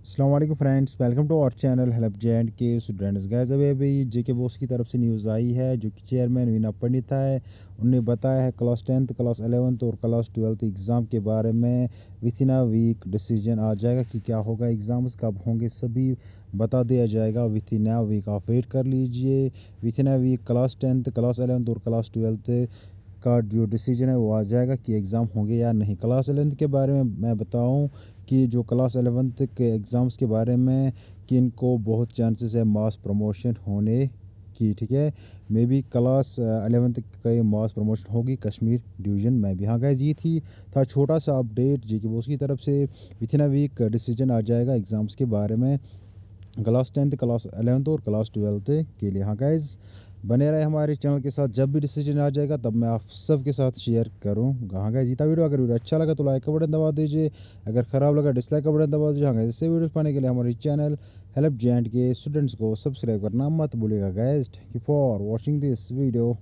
अल्लाम friends welcome to our channel help J and K students guys अभी अभी जे के बोस की तरफ से न्यूज़ आई है जो कि चेयरमैन वीना पंडित है उन्हें बताया है क्लास टेंथ क्लास एलेवंथ और क्लास ट्वेल्थ एग्ज़ाम के बारे में within a week decision आ जाएगा कि क्या होगा एग्ज़ाम्स कब होंगे सभी बता दिया जाएगा विथ इन अ वीक आप वेट कर लीजिए within a week class tenth class eleventh और क्लास ट्वेल्थ का जो डिसीजन है वो आ जाएगा कि एग्ज़ाम होंगे या नहीं क्लास एलेवंथ के बारे में मैं बताऊं कि जो क्लास एलेवंथ के एग्ज़ाम्स के बारे में कि इनको बहुत चांसेस है मास प्रमोशन होने की ठीक है मे बी क्लास अलेवंथ का मास प्रमोशन होगी कश्मीर डिवीज़न में भी हाँ गैज ये थी था छोटा सा अपडेट जी के बोस की तरफ से within a week decision आ जाएगा एग्ज़ाम्स के बारे में क्लास टेंथ क्लास अलेवंथ और क्लास ट्वेल्थ के लिए हाँ गैज़ बने रहे हमारे चैनल के साथ जब भी डिसीजन आ जाएगा तब मैं आप सबके साथ शेयर करूँ कहाँ गए जीता वीडियो अगर वीडियो अच्छा लगा तो लाइक का बटन दबा दीजिए अगर ख़राब लगा डिसलाइक का बटन दबा दीजिए हाँ ऐसे इससे वीडियोज़ पाने के लिए हमारे चैनल हेल्प जे के स्टूडेंट्स को सब्सक्राइब करना मत भूलेगा guys thank you for watching this video